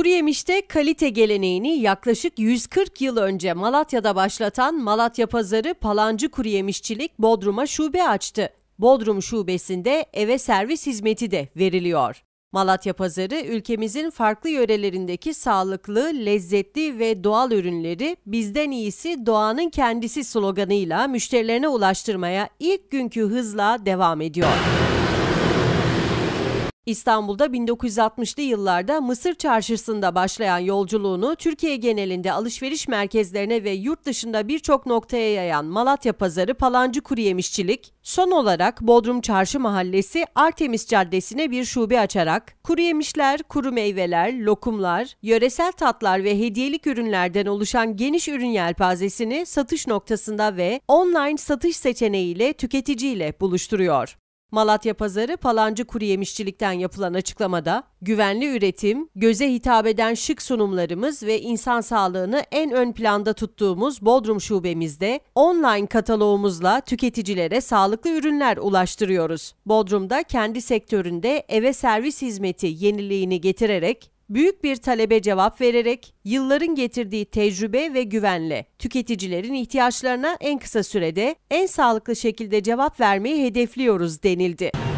Kuruyemişte kalite geleneğini yaklaşık 140 yıl önce Malatya'da başlatan Malatya Pazarı Palancı Kuruyemişçilik Bodrum'a şube açtı. Bodrum şubesinde eve servis hizmeti de veriliyor. Malatya Pazarı ülkemizin farklı yörelerindeki sağlıklı, lezzetli ve doğal ürünleri bizden iyisi doğanın kendisi sloganıyla müşterilerine ulaştırmaya ilk günkü hızla devam ediyor. İstanbul'da 1960'lı yıllarda Mısır Çarşısı'nda başlayan yolculuğunu Türkiye genelinde alışveriş merkezlerine ve yurt dışında birçok noktaya yayan Malatya Pazarı Palancı Kuru son olarak Bodrum Çarşı Mahallesi Artemis Caddesi'ne bir şube açarak kuru kuru meyveler, lokumlar, yöresel tatlar ve hediyelik ürünlerden oluşan geniş ürün yelpazesini satış noktasında ve online satış seçeneğiyle tüketiciyle buluşturuyor. Malatya Pazarı Palancı Kuru Yemişçilik'ten yapılan açıklamada güvenli üretim, göze hitap eden şık sunumlarımız ve insan sağlığını en ön planda tuttuğumuz Bodrum şubemizde online kataloğumuzla tüketicilere sağlıklı ürünler ulaştırıyoruz. Bodrum'da kendi sektöründe eve servis hizmeti yeniliğini getirerek büyük bir talebe cevap vererek yılların getirdiği tecrübe ve güvenle tüketicilerin ihtiyaçlarına en kısa sürede en sağlıklı şekilde cevap vermeyi hedefliyoruz denildi.